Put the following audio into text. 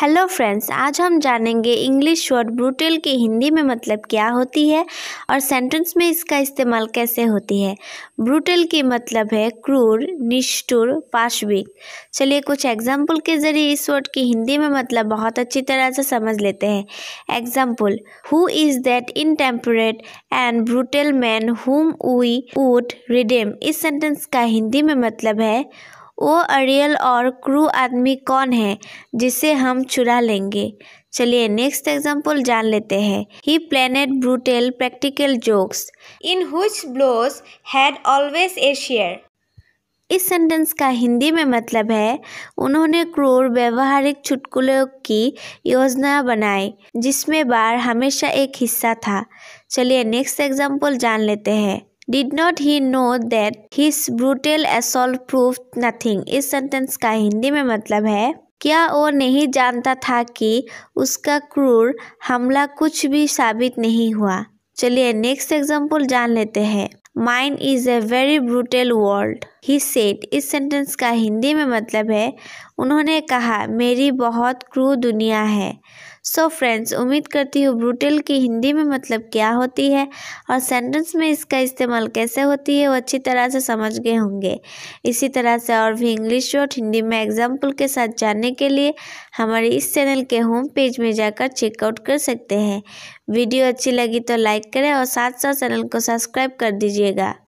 Hello friends आज हम जानेंगे इंग्लिश वर्ड ब्रूटल की हिंदी में मतलब क्या होती है और सेंटेंस में इसका इस्तेमाल कैसे होती है ब्रूटल की मतलब है क्रूर निष्ठुर पाशविक चलिए कुछ एग्जाम्पल के ज़रिए इस वर्ड की हिंदी में मतलब बहुत अच्छी तरह से समझ लेते हैं example who is that intemperate and brutal man whom we would redeem इस सेंटेंस का हिंदी में मतलब है वो अड़ियल और क्रू आदमी कौन है जिसे हम चुरा लेंगे चलिए नेक्स्ट एग्जाम्पल जान लेते हैं he planned brutal practical jokes in which blows had always a share इस सेंटेंस का हिंदी में मतलब है उन्होंने क्रूर व्यवहारिक चुटकुलों की योजना बनाई जिसमें बार हमेशा एक हिस्सा था चलिए नेक्स्ट एग्जाम्पल जान लेते हैं Did not he know that his brutal assault proved nothing? इस सेंटेंस का हिंदी में मतलब है क्या वो नहीं जानता था कि उसका क्रूर हमला कुछ भी साबित नहीं हुआ चलिए नेक्स्ट एग्जाम्पल जान लेते हैं mind is a very brutal world he set इस सेंटेंस का हिंदी में मतलब है उन्होंने कहा मेरी बहुत क्रू दुनिया है सो so फ्रेंड्स उम्मीद करती हूँ ब्रूटल की हिंदी में मतलब क्या होती है और सेंटेंस में इसका इस्तेमाल कैसे होती है वो अच्छी तरह से समझ गए होंगे इसी तरह से और भी इंग्लिश और हिंदी में एग्जाम्पल के साथ जानने के लिए हमारे इस चैनल के होम पेज में जाकर चेकआउट कर सकते हैं वीडियो अच्छी लगी तो लाइक करें और साथ साथ चैनल को सब्सक्राइब कर दीजिएगा